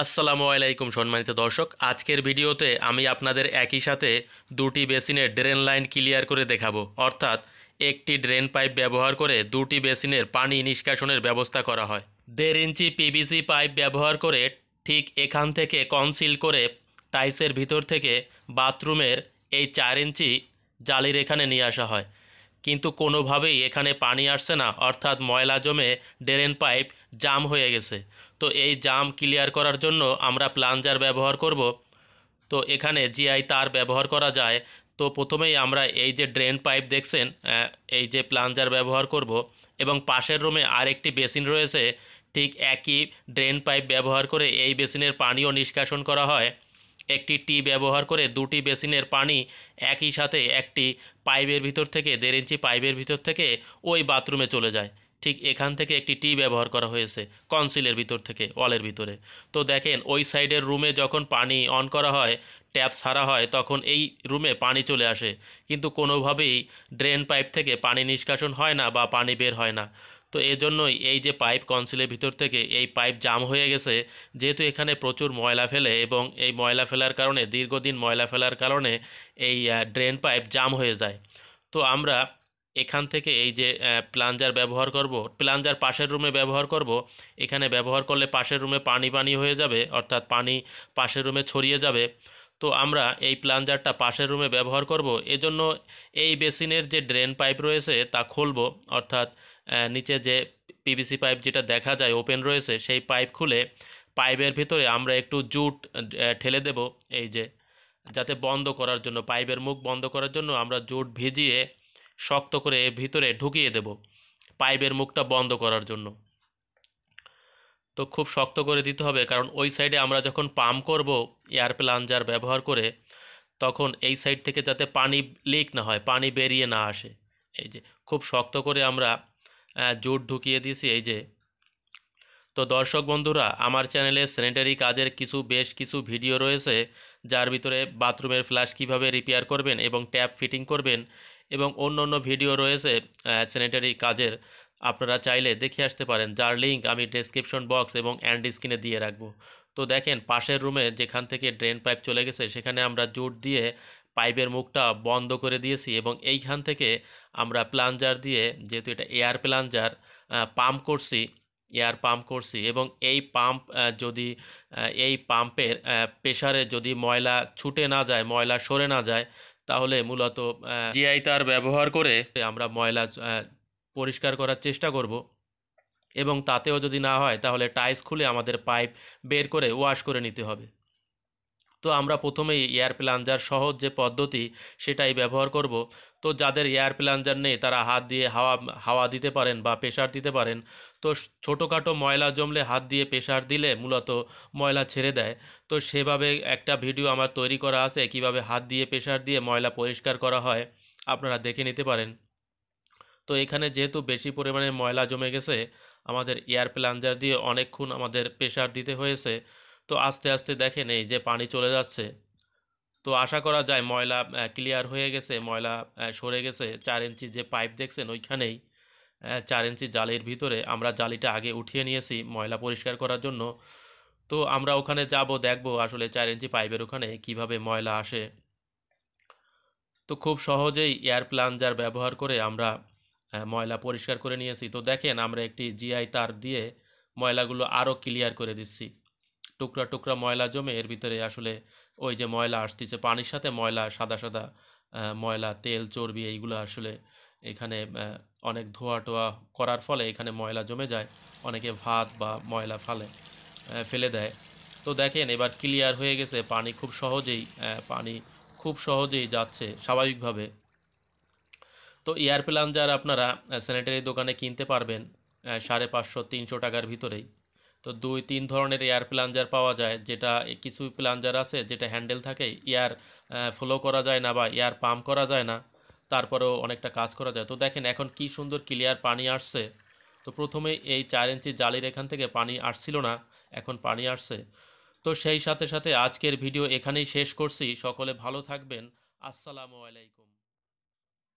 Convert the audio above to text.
আসসালামু আলাইকুম সম্মানিত দর্শক আজকের ভিডিওতে আমি আপনাদের একই সাথে দুটি বেসিনের ড্রেন লাইন ক্লিয়ার করে দেখাবো অর্থাৎ একটি ড্রেন পাইপ ব্যবহার করে দুটি বেসিনের পানি নিষ্কাশনের ব্যবস্থা করা হয় দেড় ইঞ্চি পিভিসি পাইপ ব্যবহার করে ঠিক এখান থেকে কনসিল করে টাইসের ভিতর থেকে বাথরুমের এই চার ইঞ্চি জালির এখানে নিয়ে আসা হয় কিন্তু কোনোভাবেই এখানে পানি আসছে না অর্থাৎ ময়লা জমে ড্রেন পাইপ জাম হয়ে গেছে তো এই জাম ক্লিয়ার করার জন্য আমরা প্লাঞ্জার ব্যবহার করব তো এখানে জিআই তার ব্যবহার করা যায় তো প্রথমেই আমরা এই যে ড্রেন পাইপ দেখছেন এই যে প্লাঞ্জার ব্যবহার করব এবং পাশের রুমে আরেকটি বেসিন রয়েছে ঠিক একই ড্রেন পাইপ ব্যবহার করে এই বেসিনের পানিও নিষ্কাশন করা হয় একটি টি ব্যবহার করে দুটি বেসিনের পানি একই সাথে একটি পাইপের ভিতর থেকে দেড় ইঞ্চি পাইপের ভিতর থেকে ওই বাথরুমে চলে যায় ঠিক এখান থেকে একটি টি ব্যবহার করা হয়েছে কনসিলের ভিতর থেকে ওয়ালের ভিতরে তো দেখেন ওই সাইডের রুমে যখন পানি অন করা হয় ট্যাপ সারা হয় তখন এই রুমে পানি চলে আসে কিন্তু কোনোভাবেই ড্রেন পাইপ থেকে পানি নিষ্কাশন হয় না বা পানি বের হয় না তো এজন্যই এই যে পাইপ কনসিলের ভিতর থেকে এই পাইপ জাম হয়ে গেছে যেহেতু এখানে প্রচুর ময়লা ফেলে এবং এই ময়লা ফেলার কারণে দীর্ঘদিন ময়লা ফেলার কারণে এই ড্রেন পাইপ জাম হয়ে যায় তো আমরা এখান থেকে এই যে প্লাঞ্জার ব্যবহার করব প্লাঞ্জার পাশের রুমে ব্যবহার করব এখানে ব্যবহার করলে পাশের রুমে পানি পানি হয়ে যাবে অর্থাৎ পানি পাশের রুমে ছড়িয়ে যাবে তো আমরা এই প্লাঞ্জারটা পাশের রুমে ব্যবহার করব এজন্য এই বেসিনের যে ড্রেন পাইপ রয়েছে তা খুলব অর্থাৎ নিচে যে পিভিসি পাইপ যেটা দেখা যায় ওপেন রয়েছে সেই পাইপ খুলে পাইপের ভিতরে আমরা একটু জুট ঠেলে দেব এই যে যাতে বন্ধ করার জন্য পাইপের মুখ বন্ধ করার জন্য আমরা জুট ভিজিয়ে শক্ত করে ভিতরে ঢুকিয়ে দেব পাইপের মুখটা বন্ধ করার জন্য তো খুব শক্ত করে দিতে হবে কারণ ওই সাইডে আমরা যখন পাম্প করব এয়ার প্লাঞ্জার ব্যবহার করে তখন এই সাইড থেকে যাতে পানি লিক না হয় পানি বেরিয়ে না আসে এই যে খুব শক্ত করে আমরা জোট ঢুকিয়ে দিয়েছি এই যে তো দর্শক বন্ধুরা আমার চ্যানেলে স্যানিটারি কাজের কিছু বেশ কিছু ভিডিও রয়েছে যার ভিতরে বাথরুমের ফ্ল্যাশ কিভাবে রিপেয়ার করবেন এবং ট্যাপ ফিটিং করবেন এবং অন্য অন্য ভিডিও রয়েছে স্যানিটারি কাজের আপনারা চাইলে দেখে আসতে পারেন যার লিঙ্ক আমি ডেসক্রিপশন বক্স এবং অ্যান্ড স্ক্রিনে দিয়ে রাখবো তো দেখেন পাশের রুমে যেখান থেকে ড্রেন পাইপ চলে গেছে সেখানে আমরা জোট দিয়ে পাইপের মুখটা বন্ধ করে দিয়েছি এবং এইখান থেকে আমরা প্লাঞ্জার দিয়ে যেহেতু এটা এয়ার প্লাঞ্জার পাম্প করছি এয়ার পাম্প করছি এবং এই পাম্প যদি এই পাম্পের প্রেশারে যদি ময়লা ছুটে না যায় ময়লা সরে না যায় তাহলে মূলত জিআই তার ব্যবহার করে আমরা ময়লা পরিষ্কার করার চেষ্টা করব এবং তাতেও যদি না হয় তাহলে টাইস খুলে আমাদের পাইপ বের করে ওয়াশ করে নিতে হবে তো আমরা প্রথমেই এয়ার প্লাঞ্জার সহজ যে পদ্ধতি সেটাই ব্যবহার করব তো যাদের এয়ার প্লাঞ্জার নেই তারা হাত দিয়ে হাওয়া হাওয়া দিতে পারেন বা প্রেশার দিতে পারেন তো ছোটোখাটো ময়লা জমলে হাত দিয়ে প্রেশার দিলে মূলত ময়লা ছেড়ে দেয় তো সেভাবে একটা ভিডিও আমার তৈরি করা আছে কিভাবে হাত দিয়ে প্রেশার দিয়ে ময়লা পরিষ্কার করা হয় আপনারা দেখে নিতে পারেন তো এখানে যেহেতু বেশি পরিমাণে ময়লা জমে গেছে আমাদের এয়ার প্লাঞ্জার দিয়ে অনেকক্ষণ আমাদের প্রেশার দিতে হয়েছে তো আস্তে আস্তে দেখেন এই যে পানি চলে যাচ্ছে তো আশা করা যায় ময়লা ক্লিয়ার হয়ে গেছে ময়লা সরে গেছে চার ইঞ্চি যে পাইপ দেখছেন ওইখানেই চার ইঞ্চি জালির ভিতরে আমরা জালিটা আগে উঠিয়ে নিয়েছি ময়লা পরিষ্কার করার জন্য তো আমরা ওখানে যাব দেখব আসলে চার ইঞ্চি পাইপের ওখানে কিভাবে ময়লা আসে তো খুব সহজেই এয়ার প্লানজার ব্যবহার করে আমরা ময়লা পরিষ্কার করে নিয়েছি তো দেখেন আমরা একটি জিআই তার দিয়ে ময়লাগুলো আরও ক্লিয়ার করে দিচ্ছি টুকরা টুকরা ময়লা জমে এর ভিতরে আসলে ওই যে ময়লা আসতেছে পানির সাথে ময়লা সাদা সাদা ময়লা তেল চর্বি এইগুলো আসলে এখানে অনেক ধোয়া টোয়া করার ফলে এখানে ময়লা জমে যায় অনেকে ভাত বা ময়লা ফালে ফেলে দেয় তো দেখেন এবার ক্লিয়ার হয়ে গেছে পানি খুব সহজেই পানি খুব সহজেই যাচ্ছে স্বাভাবিকভাবে তো এয়ার প্লানজার আপনারা স্যানিটারি দোকানে কিনতে পারবেন সাড়ে পাঁচশো তিনশো টাকার ভিতরেই তো দুই তিন ধরনের এয়ার প্লাঞ্জার পাওয়া যায় যেটা কিছু প্লাঞ্জার আছে যেটা হ্যান্ডেল থাকে এয়ার ফ্লো করা যায় না বা এয়ার পাম্প করা যায় না তারপরেও অনেকটা কাজ করা যায় তো দেখেন এখন কি সুন্দর ক্লিয়ার পানি আসছে তো প্রথমে এই চার ইঞ্চি জালির এখান থেকে পানি আসছিল না এখন পানি আসছে তো সেই সাথে সাথে আজকের ভিডিও এখানেই শেষ করছি সকলে ভালো থাকবেন আসসালামু আলাইকুম